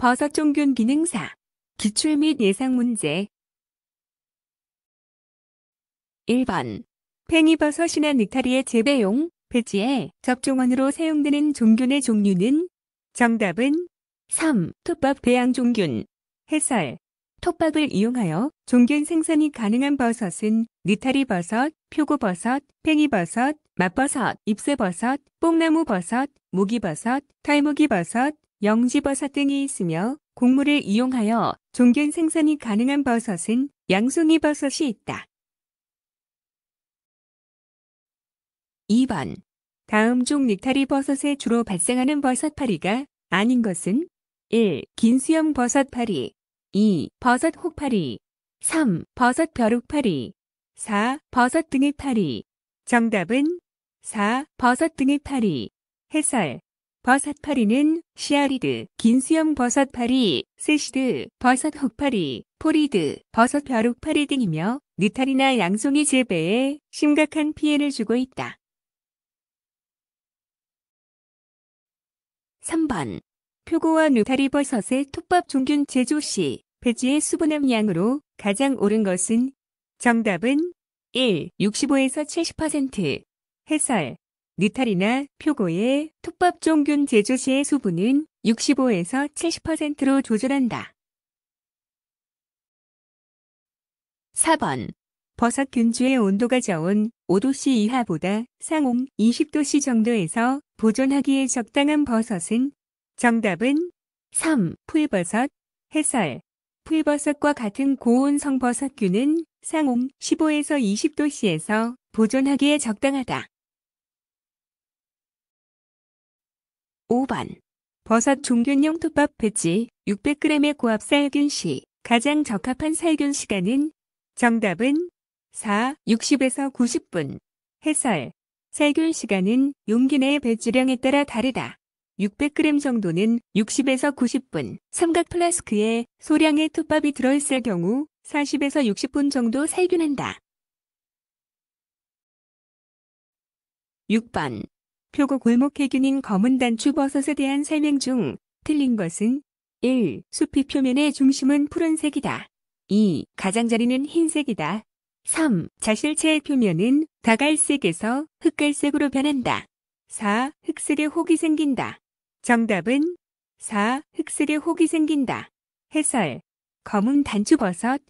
버섯종균 기능사 기출 및 예상 문제 1번 팽이버섯이나 느타리의 재배용, 배지에 접종원으로 사용되는 종균의 종류는 정답은 3. 톱밥 배양종균 해설 톱밥을 이용하여 종균 생산이 가능한 버섯은 느타리 버섯, 표고버섯, 팽이버섯, 맛버섯, 잎새버섯, 뽕나무버섯, 무기버섯탈무기버섯 영지버섯 등이 있으며 곡물을 이용하여 종균 생산이 가능한 버섯은 양송이 버섯이 있다. 2번 다음 중 넥타리 버섯에 주로 발생하는 버섯파리가 아닌 것은 1. 긴수염 버섯파리 2. 버섯 혹파리 3. 버섯 벼룩파리 4. 버섯 등의 파리 정답은 4. 버섯 등의 파리 해설 버섯파리는 시아리드, 긴수염 버섯파리, 세시드, 버섯 혹파리, 포리드, 버섯 벼룩파리 등이며 느타리나 양송이 질배에 심각한 피해를 주고 있다. 3번 표고와 느타리 버섯의 톱밥 종균 제조 시 배지의 수분함량으로 가장 오른 것은 정답은 1. 65에서 70% 해설 느타리나 표고의 톱밥종균 제조시의 수분은 65에서 70%로 조절한다. 4번 버섯 균주의 온도가 저온 5도씨 이하보다 상온 20도씨 정도에서 보존하기에 적당한 버섯은 정답은 3. 풀버섯 해설 풀버섯과 같은 고온성 버섯균은 상온 15에서 20도씨에서 보존하기에 적당하다. 5번 버섯 종균형 톱밥 배지 600g의 고압 살균 시 가장 적합한 살균 시간은 정답은 4, 60에서 90분. 해설. 살균 시간은 용기 내의 배지량에 따라 다르다. 600g 정도는 60에서 90분, 삼각 플라스크에 소량의 톱밥이 들어있을 경우 40에서 60분 정도 살균한다. 6번 표고 골목해균인 검은 단추 버섯에 대한 설명 중 틀린 것은 1. 숲이 표면의 중심은 푸른색이다. 2. 가장자리는 흰색이다. 3. 자실체의 표면은 다갈색에서 흑갈색으로 변한다. 4. 흑색의 혹이 생긴다. 정답은 4. 흑색의 혹이 생긴다. 해설. 검은 단추버섯,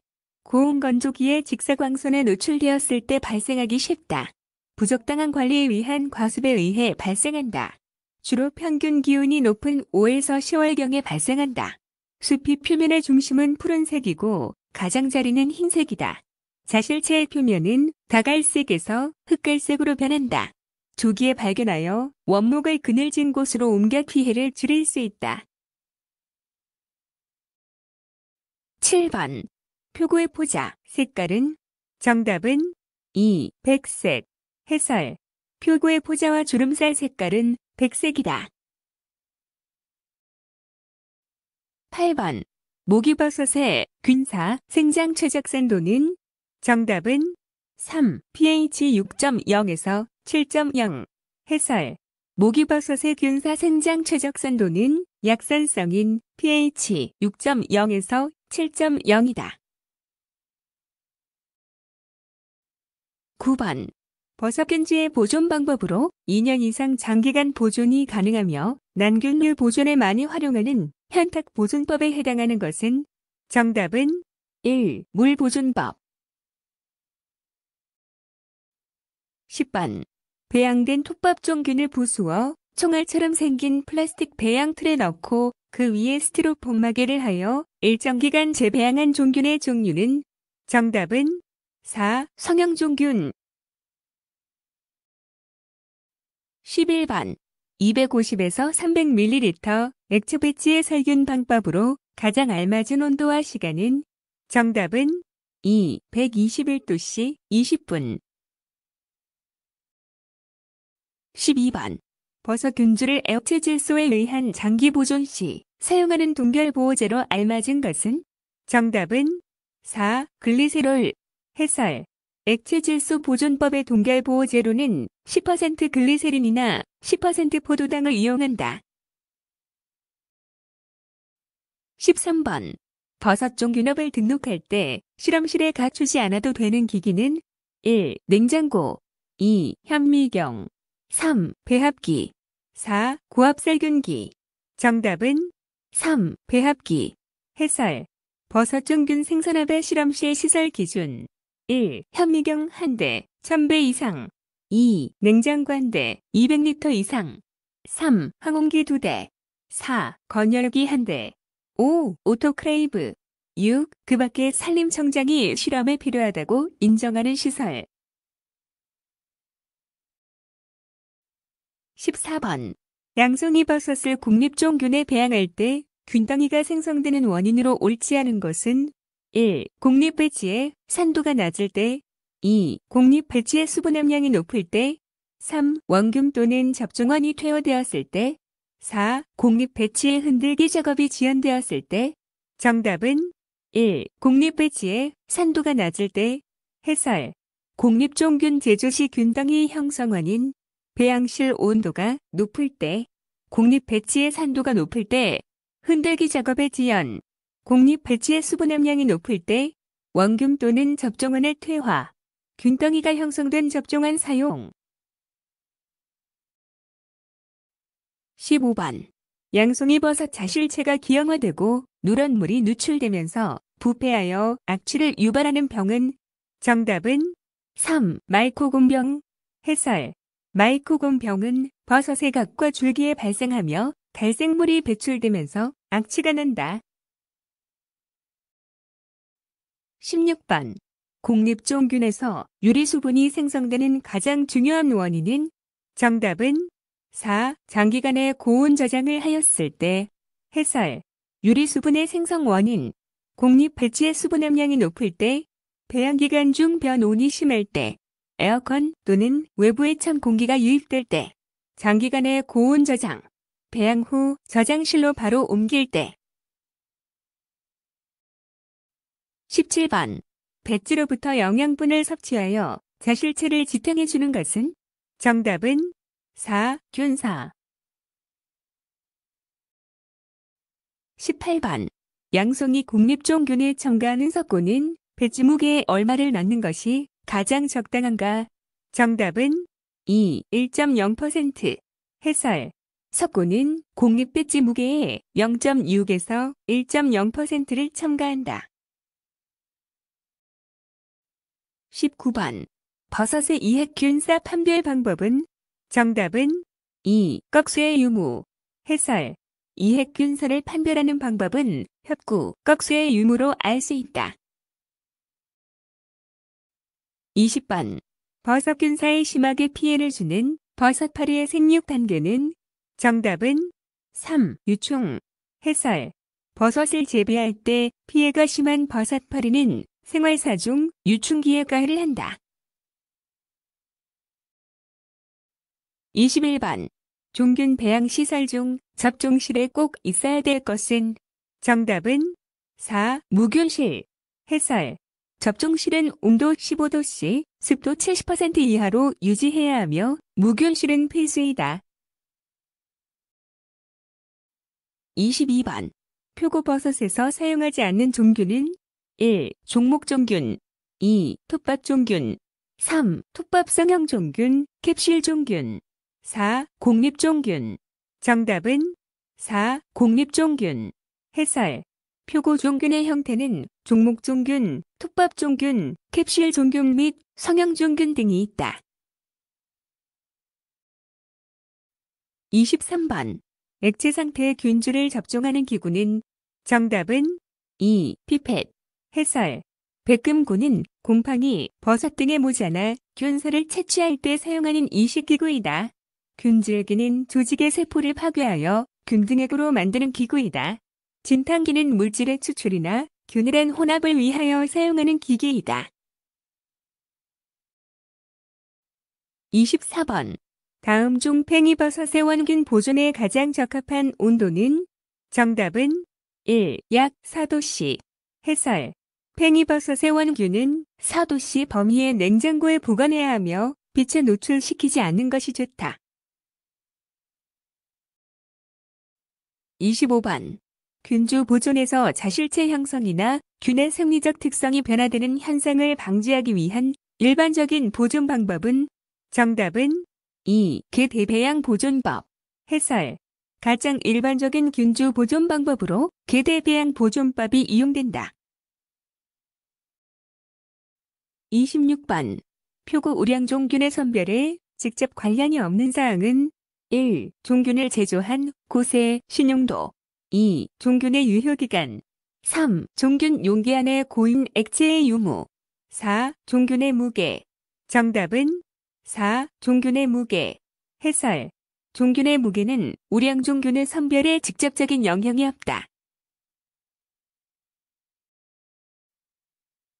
고온 건조기에 직사광선에 노출되었을 때 발생하기 쉽다. 부적당한 관리에 의한 과습에 의해 발생한다. 주로 평균 기온이 높은 5에서 10월경에 발생한다. 숲이 표면의 중심은 푸른색이고 가장자리는 흰색이다. 자실체의 표면은 다갈색에서 흑갈색으로 변한다. 조기에 발견하여 원목을 그늘진 곳으로 옮겨 피해를 줄일 수 있다. 7번 표고의 포자 색깔은 정답은 2. 백색 해설. 표고의 포자와 주름살 색깔은 백색이다. 8번. 모기버섯의 균사 생장 최적산도는 정답은 3. pH 6.0에서 7.0. 해설. 모기버섯의 균사 생장 최적산도는 약산성인 pH 6.0에서 7.0이다. 9번. 버섯 겐지의 보존 방법으로 2년 이상 장기간 보존이 가능하며 난균류 보존에 많이 활용하는 현탁 보존법에 해당하는 것은 정답은 1. 물 보존법 10번 배양된 톱밥종균을 부수어 총알처럼 생긴 플라스틱 배양틀에 넣고 그 위에 스티로폼 마개를 하여 일정 기간 재배양한 종균의 종류는 정답은 4. 성형종균 11번 250에서 300ml 액체 배치의 살균 방법으로 가장 알맞은 온도와 시간은 정답은 2. 121도씨 20분 12번 버섯 균주를 액체 질소에 의한 장기 보존 시 사용하는 동결 보호제로 알맞은 것은 정답은 4. 글리세롤 해설 액체 질소 보존법의 동결 보호 제로는 10% 글리세린이나 10% 포도당을 이용한다. 13번. 버섯 종균업을 등록할 때 실험실에 갖추지 않아도 되는 기기는 1. 냉장고 2. 현미경 3. 배합기 4. 고압살균기 정답은 3. 배합기 해설 버섯 종균 생산업의 실험실 시설 기준 1. 현미경 1대 1000배 이상 2. 냉장고 1대 200리터 이상 3. 항공기 2대 4. 건열기 1대 5. 오토크레이브 6. 그 밖에 산림청장이 실험에 필요하다고 인정하는 시설 14번 양송이 버섯을 국립종균에 배양할 때 균덩이가 생성되는 원인으로 옳지 않은 것은 1. 공립 배치에 산도가 낮을 때 2. 공립 배치에 수분 함량이 높을 때 3. 원균 또는 접종원이 퇴화되었을때 4. 공립 배치에 흔들기 작업이 지연되었을 때 정답은 1. 공립 배치에 산도가 낮을 때 해설 공립종균 제조시 균덩이 형성원인 배양실 온도가 높을 때 공립 배치의 산도가 높을 때 흔들기 작업의 지연 공립 발치의 수분 함량이 높을 때 원균 또는 접종원의 퇴화, 균덩이가 형성된 접종원 사용. 15번. 양송이 버섯 자실체가 기형화되고 누런 물이 누출되면서 부패하여 악취를 유발하는 병은 정답은 3. 마이코곰병. 해설. 마이코곰병은 버섯의 각과 줄기에 발생하며 갈색물이 배출되면서 악취가 난다. 16번 국립종균에서 유리수분이 생성되는 가장 중요한 원인은 정답은 4. 장기간의 고온 저장을 하였을 때 해설 유리수분의 생성 원인 국립 배치의 수분 함량이 높을 때 배양기간 중 변온이 심할 때 에어컨 또는 외부의 찬 공기가 유입될 때 장기간의 고온 저장 배양 후 저장실로 바로 옮길 때 17번 배지로부터 영양분을 섭취하여 자실체를 지탱해주는 것은? 정답은 4. 균사 18번 양송이 국립종균에 첨가하는 석고는 배지목에 얼마를 넣는 것이 가장 적당한가? 정답은 2. 1.0% 해설 석고는 국립배지 무게의 0.6에서 1.0%를 첨가한다. 19번 버섯의 이핵균사 판별 방법은 정답은 2. 꺽쇠의 유무 해설 이핵균사를 판별하는 방법은 협구 꺽쇠의 유무로 알 수 있다. 20번 버섯균사에 심하게 피해를 주는 버섯파리의 생육 단계는 정답은 3. 유충 해설 버섯을 재배할 때 피해가 심한 버섯파리는 생활사 중 유충기에 가해를 한다. 21번 종균 배양 시설 중 접종실에 꼭 있어야 될 것은 정답은 4. 무균실 해설 접종실은 온도 15도씨, 습도 70% 이하로 유지해야 하며 무균실은 필수이다. 22번 표고버섯에서 사용하지 않는 종균은 1. 종목종균 2. 톱밥종균 3. 톱밥성형종균 캡슐종균 4. 공립종균 정답은 4. 공립종균 해설 표고종균의 형태는 종목종균, 톱밥종균, 캡슐종균 및 성형종균 등이 있다. 23번 액체 상태의 균주를 접종하는 기구는 정답은 2. 피펫 해설 백금고는 곰팡이, 버섯 등에 모자나 균소를 채취할 때 사용하는 이식기구이다. 균질기는 조직의 세포를 파괴하여 균등액으로 만드는 기구이다. 진탕기는 물질의 추출이나 균일한 혼합을 위하여 사용하는 기계이다. 24번 다음 중 팽이버섯의 원균 보존에 가장 적합한 온도는? 정답은 1. 약 4도씨 해설 팽이버섯의 원균은 사도씨 범위의 냉장고에 보관해야 하며 빛에 노출시키지 않는 것이 좋다. 25번 균주 보존에서 자실체 형성이나 균의 생리적 특성이 변화되는 현상을 방지하기 위한 일반적인 보존 방법은 정답은 2. 그대배양 보존법 해설 가장 일반적인 균주 보존 방법으로 그대배양 보존법이 이용된다. 26번 표고 우량종균의 선별에 직접 관련이 없는 사항은 1. 종균을 제조한 곳의 신용도 2. 종균의 유효기간 3. 종균 용기 안에 고인 액체의 유무 4. 종균의 무게 정답은 4. 종균의 무게 해설 종균의 무게는 우량종균의 선별에 직접적인 영향이 없다.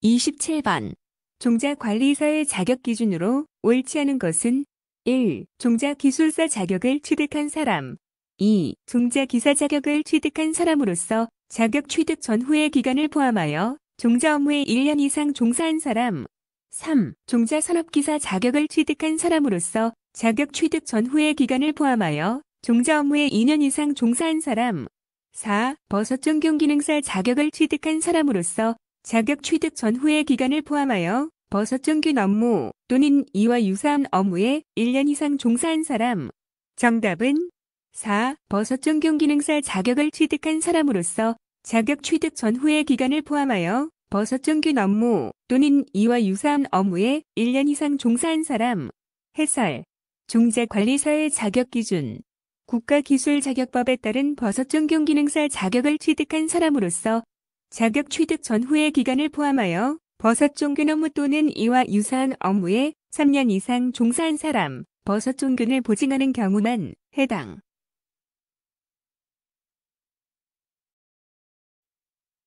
27번 종자관리사의 자격 기준으로 옳지 않은 것은 1. 종자기술사 자격을 취득한 사람 2. 종자기사 자격을 취득한 사람으로서 자격 취득 전후의 기간을 포함하여 종자 업무에 1년 이상 종사한 사람 3. 종자 산업기사 자격을 취득한 사람으로서 자격 취득 전후의 기간을 포함하여 종자 업무에 2년 이상 종사한 사람 4. 버섯전경기능사 자격을 취득한 사람으로서 자격 취득 전후의 기간을 포함하여 버섯 정균 업무 또는 이와 유사한 업무에 1년 이상 종사한 사람. 정답은 4. 버섯 정균 기능사 자격을 취득한 사람으로서 자격 취득 전후의 기간을 포함하여 버섯 정균 업무 또는 이와 유사한 업무에 1년 이상 종사한 사람. 해설. 종자관리사의 자격 기준. 국가기술자격법에 따른 버섯 정균 기능사 자격을 취득한 사람으로서 자격 취득 전후의 기간을 포함하여 버섯 종균 업무 또는 이와 유사한 업무에 3년 이상 종사한 사람, 버섯 종균을 보증하는 경우만 해당.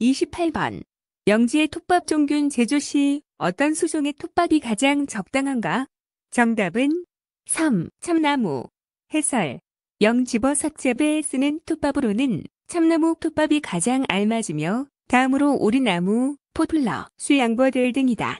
28번. 영지의 톱밥 종균 제조시 어떤 수종의 톱밥이 가장 적당한가? 정답은 3. 참나무. 해설. 영집어 삭제에 쓰는 톱밥으로는 참나무 톱밥이 가장 알맞으며 다음으로 오리나무, 포플러, 수양버들 등이다.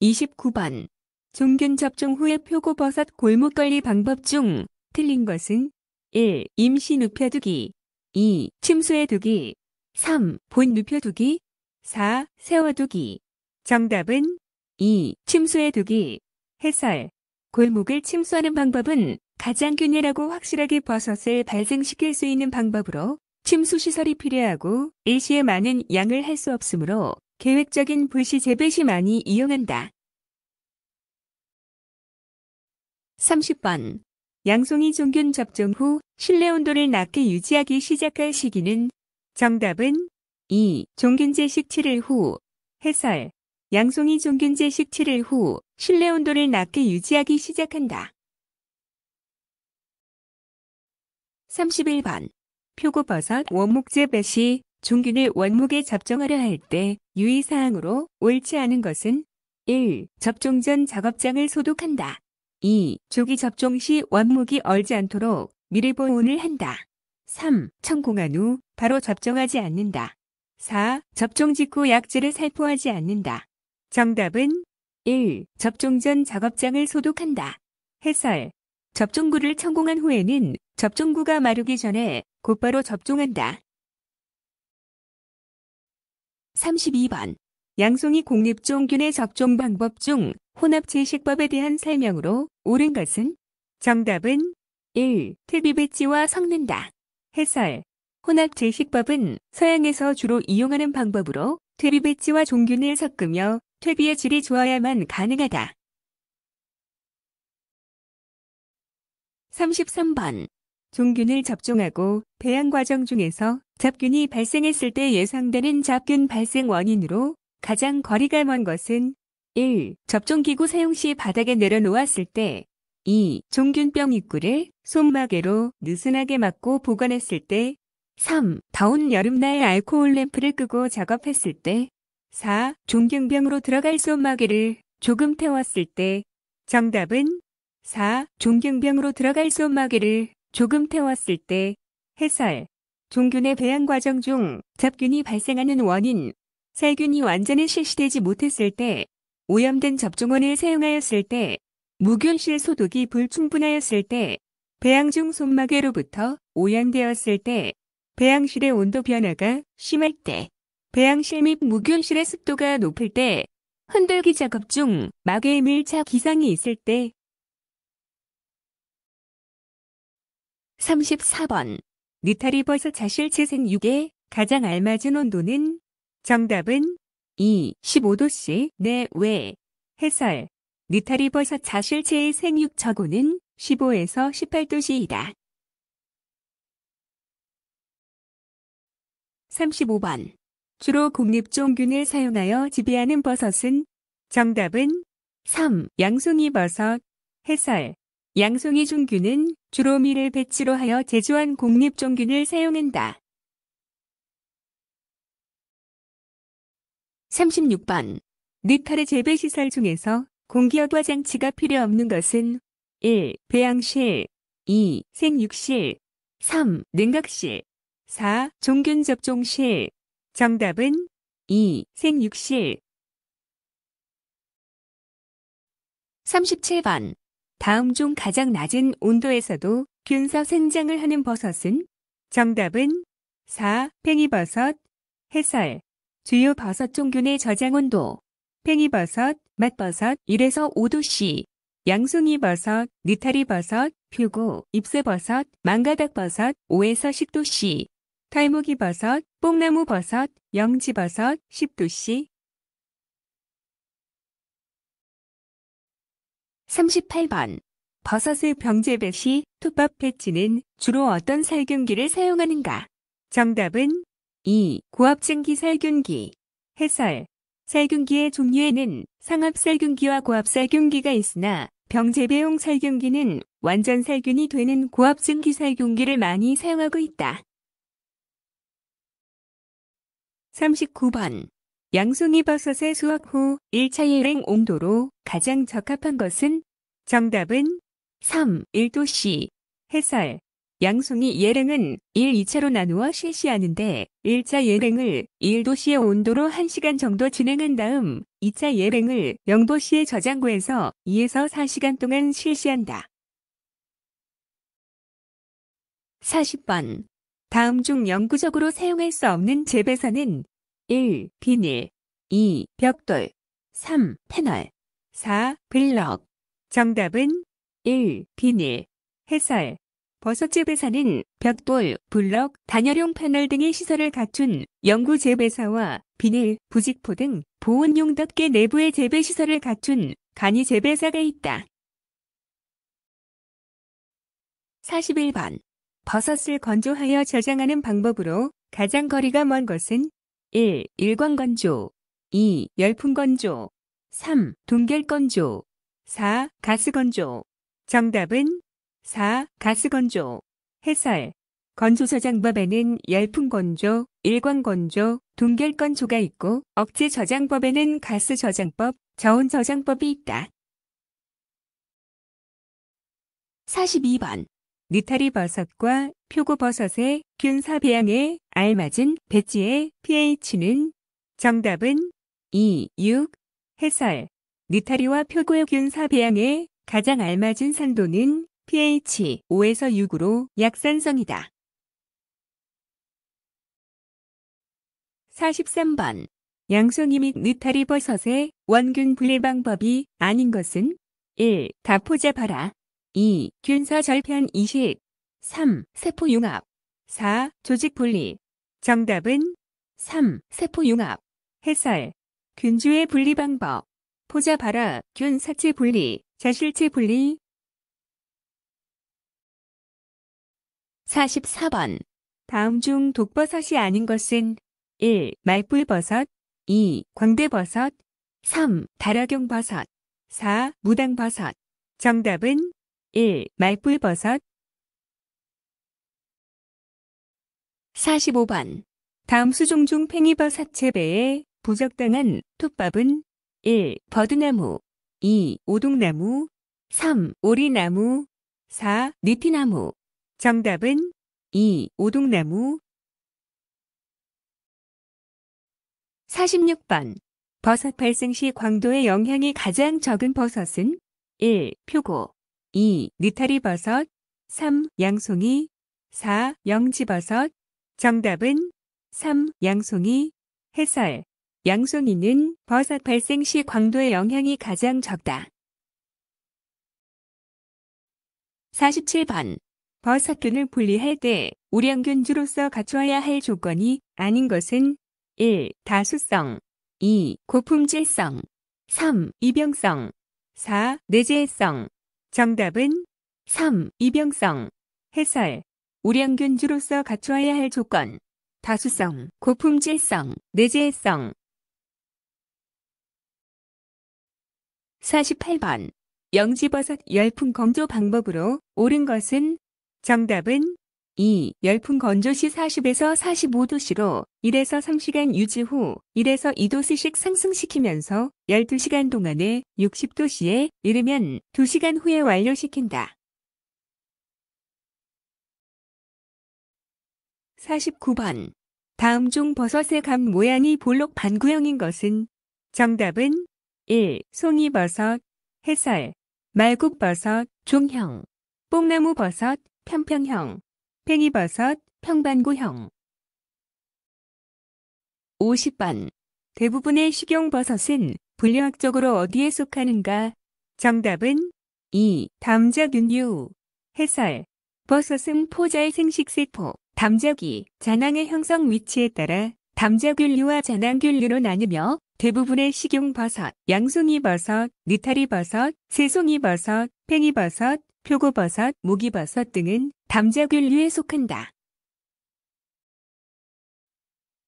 29번 종균 접종 후에 표고버섯 골목 관리 방법 중 틀린 것은 1. 임시 눕혀두기 2. 침수해 두기 3. 본 눕혀두기 4. 세워두기 정답은 2. 침수해 두기 해설 골목을 침수하는 방법은 가장 균일하고 확실하게 버섯을 발생시킬 수 있는 방법으로 침수 시설이 필요하고 일시에 많은 양을 할 수 없으므로 계획적인 불시 재배 시 많이 이용한다. 30번 양송이 종균 접종 후 실내 온도를 낮게 유지하기 시작할 시기는 정답은 2. 종균제 식칠일 후 해설 양송이 종균제 식칠일 후 실내 온도를 낮게 유지하기 시작한다. 31번 표고버섯 원목제 배시 종균을 원목에 접종하려 할 때 유의사항으로 옳지 않은 것은 1. 접종 전 작업장을 소독한다. 2. 조기 접종 시 원목이 얼지 않도록 미리 보온을 한다. 3. 천공한후 바로 접종하지 않는다. 4. 접종 직후 약재를 살포하지 않는다. 정답은 1. 접종 전 작업장을 소독한다. 해설. 접종구를 천공한 후에는 접종구가 마르기 전에 곧바로 접종한다. 32번 양송이 공립종균의 접종 방법 중 혼합제 식법에 대한 설명으로 옳은 것은 정답은 1. 퇴비배치와 섞는다. 해설 혼합제 식법은 서양에서 주로 이용하는 방법으로 퇴비배치와 종균을 섞으며 퇴비의 질이 좋아야만 가능하다. 33번 종균을 접종하고 배양 과정 중에서 잡균이 발생했을 때 예상되는 잡균 발생 원인으로 가장 거리가 먼 것은 1. 접종기구 사용 시 바닥에 내려놓았을 때 2. 종균병 입구를 손마개로 느슨하게 막고 보관했을 때 3. 더운 여름날 알코올 램프를 끄고 작업했을 때 4. 종균병으로 들어갈 손마개를 조금 태웠을 때 정답은 4. 종균병으로 들어갈 손마개를 조금 태웠을 때 해설 종균의 배양 과정 중 잡균이 발생하는 원인 살균이 완전히 실시되지 못했을 때 오염된 접종원을 사용하였을 때 무균실 소독이 불충분하였을 때 배양 중 손마개로부터 오염되었을 때 배양실의 온도 변화가 심할 때 배양실 및 무균실의 습도가 높을 때 흔들기 작업 중 막의 밀착 기상이 있을 때 34번 느타리 버섯 자실 채생 6의 가장 알맞은 온도는 정답은 2. 15도씨 내외 해설 느타리 버섯 자실체의 생육 저고는 15에서 18도씨이다. 35번 주로 국립종균을 사용하여 지배하는 버섯은 정답은 3. 양송이 버섯 해설 양송이 종균은 주로 밀을 배치로 하여 제조한 공립 종균을 사용한다. 36번. 느탈의 재배 시설 중에서 공기여화 장치가 필요 없는 것은 1. 배양실 2. 생육실 3. 냉각실 4. 종균 접종실 정답은 2. 생육실 37번. 다음 중 가장 낮은 온도에서도 균서 생장을 하는 버섯은 정답은 4. 팽이버섯 해설 주요 버섯 종균의 저장 온도 팽이버섯, 맛버섯 1에서 5도씨 양송이버섯, 느타리버섯, 퓨고 잎새버섯, 망가닥버섯 5에서 10도씨 탈목이버섯, 뽕나무버섯, 영지버섯 10도씨 38번. 버섯의 병제 배시, 투밥 배치는 주로 어떤 살균기를 사용하는가? 정답은 2. 고압증기 살균기. 해설. 살균기의 종류에는 상압살균기와 고압살균기가 있으나 병재배용 살균기는 완전 살균이 되는 고압증기 살균기를 많이 사용하고 있다. 39번. 양송이 버섯의 수확 후 1차 예행 온도로 가장 적합한 것은 정답은 3. 1도씨 해설 양송이 예랭은 1, 2차로 나누어 실시하는데 1차 예랭을 1도씨의 온도로 1시간 정도 진행한 다음 2차 예랭을 0도씨의 저장고에서 2에서 4시간 동안 실시한다. 40번 다음 중 영구적으로 사용할 수 없는 재배선은 1. 비닐 2. 벽돌 3. 패널 4. 블럭 정답은 1. 비닐, 해설. 버섯재배 사는 벽돌, 블럭, 단열용 패널 등의 시설을 갖춘 영구 재배사와 비닐, 부직포 등 보온용 덮개 내부의 재배 시설을 갖춘 간이 재배사가 있다. 41번. 버섯을 건조하여 저장하는 방법으로 가장 거리가 먼 것은 1. 일광 건조 2. 열풍 건조 3. 동결 건조 4. 가스건조. 정답은 4. 가스건조. 해설. 건조저장 법에는 열풍건조, 일광건조, 동결건조가 있고 억제 저장법에는 가스저장법, 저온저장법이 있다. 42번. 느타리 버섯과 표고버섯의 균사 배양에 알맞은 배지의 pH는 정답은 2, 6. 해설. 느타리와 표고균 사배양에 가장 알맞은 산도는 pH 5에서 6으로 약산성이다. 43번 양송이 및 느타리 버섯의 원균 분리 방법이 아닌 것은 1. 다포제바라 2. 균사 절편 이식 3. 세포 융합 4. 조직 분리 정답은 3. 세포 융합 해설 균주의 분리 방법 포자 발라균 사체 분리, 자실체 분리 44번 다음 중 독버섯이 아닌 것은 1. 말뿔버섯 2. 광대버섯 3. 다라경버섯 4. 무당버섯 정답은 1. 말뿔버섯 45번 다음 수종 중 팽이버 섯체배에 부적당한 톱밥은 1. 버드나무 2. 오동나무 3. 오리나무 4. 느티나무 정답은 2. 오동나무 46번 버섯 발생 시 광도의 영향이 가장 적은 버섯은 1. 표고 2. 느타리 버섯 3. 양송이 4. 영지버섯 정답은 3. 양송이 해설 양손이는 버섯 발생 시 광도의 영향이 가장 적다. 47번. 버섯균을 분리할 때 우량균주로서 갖추어야 할 조건이 아닌 것은 1. 다수성 2. 고품질성 3. 이병성 4. 내재성 정답은 3. 이병성 해설 우량균주로서 갖추어야 할 조건 다수성, 고품질성, 내재성 48번 영지버섯 열풍 건조 방법으로 옳은 것은 정답은 2. 열풍 건조 시 40에서 45도씨로 1에서 3시간 유지 후 1에서 2도씨씩 상승시키면서 12시간 동안에 60도씨에 이르면 2시간 후에 완료시킨다. 49번 다음 중 버섯의 감 모양이 볼록 반구형인 것은 정답은 1. 송이버섯, 해설 말국버섯, 종형, 뽕나무버섯, 평평형 팽이버섯, 평반구형 50번 대부분의 식용버섯은 분류학적으로 어디에 속하는가? 정답은 2. 담자균류, 해설, 버섯은 포자의 생식세포, 담자기, 잔항의 형성 위치에 따라 담자균류와 잔항균류로 나뉘며 대부분의 식용버섯, 양송이버섯, 느타리버섯, 새송이버섯, 팽이버섯, 표고버섯, 무기버섯 등은 담자균류에 속한다.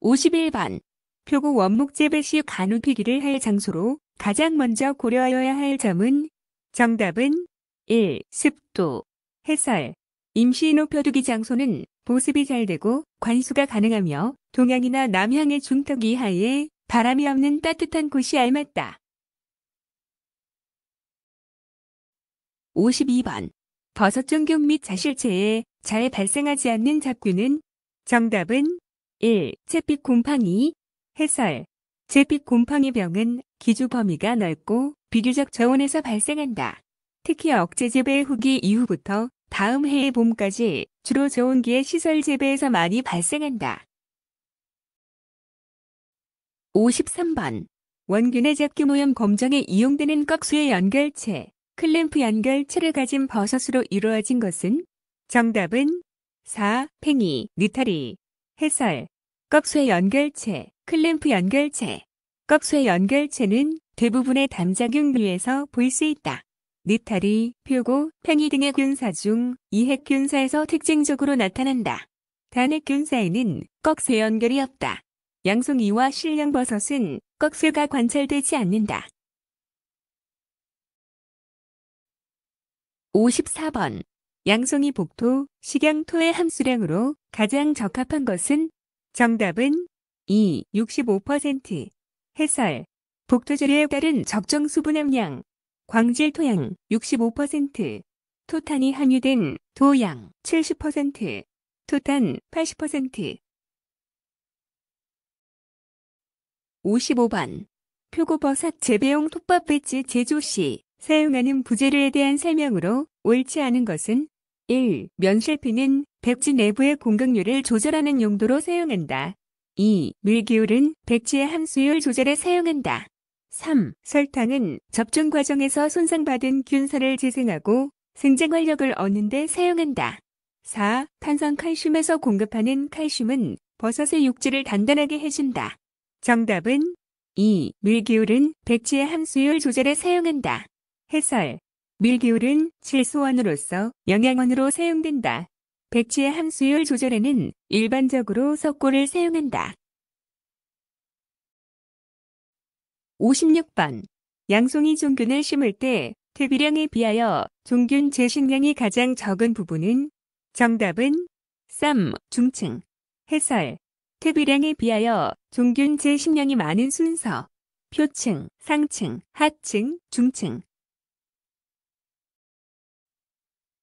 51번 표고 원목 재배 시 간혹 피기를할 장소로 가장 먼저 고려하여야 할 점은 정답은 1. 습도, 해설, 임시 높여두기 장소는 보습이 잘 되고 관수가 가능하며 동향이나 남향의 중턱 이하에 바람이 없는 따뜻한 곳이 알맞다. 52번. 버섯 종균 및 자실체에 잘 발생하지 않는 잡균은 정답은 1. 채빛 곰팡이 해설 채빛 곰팡이 병은 기주 범위가 넓고 비교적 저온에서 발생한다. 특히 억제 재배 후기 이후부터 다음 해의 봄까지 주로 저온기의 시설 재배에서 많이 발생한다. 53번 원균의 작기모형 검정에 이용되는 꺽수의 연결체, 클램프 연결체를 가진 버섯으로 이루어진 것은? 정답은 4. 팽이, 느타리. 해설. 꺽수의 연결체, 클램프 연결체. 꺽수의 연결체는 대부분의 담자균류에서 볼 수 있다. 느타리, 표고, 팽이 등의 균사 중 이핵균사에서 특징적으로 나타난다. 단핵균사에는 꺽쇠 연결이 없다. 양송이와 실량버섯은 꺽쇠가 관찰되지 않는다. 54번 양송이 복토 식양토의 함수량으로 가장 적합한 것은 정답은 2. 65% 해설 복토조리에 따른 적정 수분 함량 광질 토양 65% 토탄이 함유된 토양 70% 토탄 80% 55번 표고버섯 재배용 톱밥 배지 제조시 사용하는 부재료에 대한 설명으로 옳지 않은 것은 1. 면실피는 백지 내부의 공격률을 조절하는 용도로 사용한다. 2. 밀기울은 백지의 함수율 조절에 사용한다. 3. 설탕은 접종 과정에서 손상받은 균사를 재생하고 생장 활력을 얻는 데 사용한다. 4. 탄산 칼슘에서 공급하는 칼슘은 버섯의 육질을 단단하게 해준다. 정답은 2. 밀기울은 백지의 함수율 조절에 사용한다. 해설. 밀기울은 질소원으로서 영양원으로 사용된다. 백지의 함수율 조절에는 일반적으로 석고를 사용한다. 56번. 양송이 종균을 심을 때 퇴비량에 비하여 종균 재식량이 가장 적은 부분은 정답은 3. 중층. 해설. 퇴비량에 비하여 종균 제10량이 많은 순서, 표층, 상층, 하층, 중층.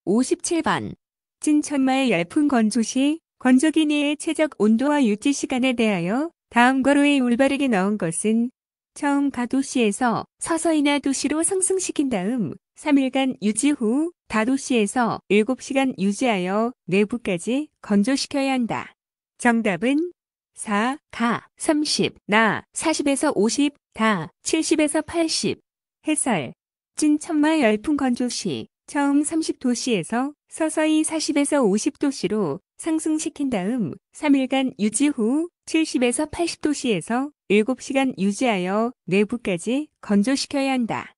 57번. 진천마의 열풍 건조 시 건조기 내의 최적 온도와 유지 시간에 대하여 다음 과로에 올바르게 넣은 것은 처음 가도시에서 서서이나 도시로 상승시킨 다음 3일간 유지 후 다도시에서 7시간 유지하여 내부까지 건조시켜야 한다. 정답은 4, 가, 30, 나, 40에서 50, 다, 70에서 80. 해설. 찐 천마 열풍 건조시, 처음 30도씨에서 서서히 40에서 50도씨로 상승시킨 다음 3일간 유지 후 70에서 80도씨에서 7시간 유지하여 내부까지 건조시켜야 한다.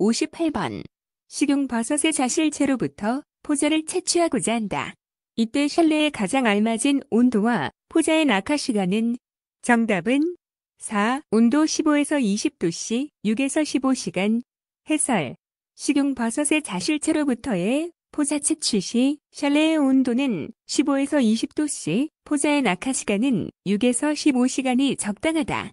58번. 식용버섯의 자실체로부터 포자를 채취하고자 한다. 이때 샬레에 가장 알맞은 온도와 포자의 낙하 시간은 정답은 4. 온도 15에서 20도씨 6에서 15시간 해설 식용 버섯의 자실체로부터의 포자 채취 시 샬레의 온도는 15에서 20도씨 포자의 낙하 시간은 6에서 15시간이 적당하다.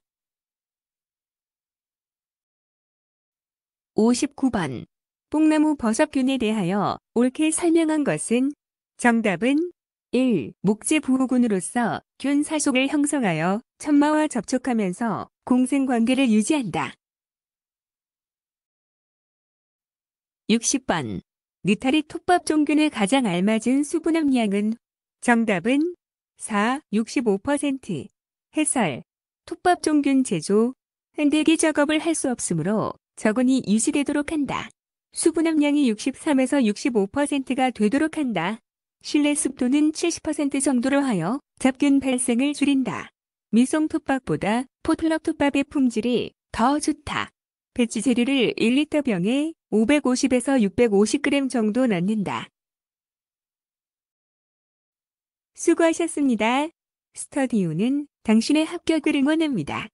59번 뽕나무 버섯균에 대하여 옳게 설명한 것은 정답은 1. 목재 부호군으로서균 사속을 형성하여 천마와 접촉하면서 공생관계를 유지한다. 60번 느타리 톱밥 종균에 가장 알맞은 수분 함량은 정답은 4. 65% 해설 톱밥 종균 제조 흔들기 작업을 할 수 없으므로 적은이 유지되도록 한다. 수분 함량이 63에서 65%가 되도록 한다. 실내 습도는 70% 정도로 하여 잡균 발생을 줄인다. 미송 톱밥보다 포틀럭 톱밥의 품질이 더 좋다. 배치 재료를 1리터 병에 550에서 650g 정도 넣는다. 수고하셨습니다. 스터디오는 당신의 합격을 응원합니다.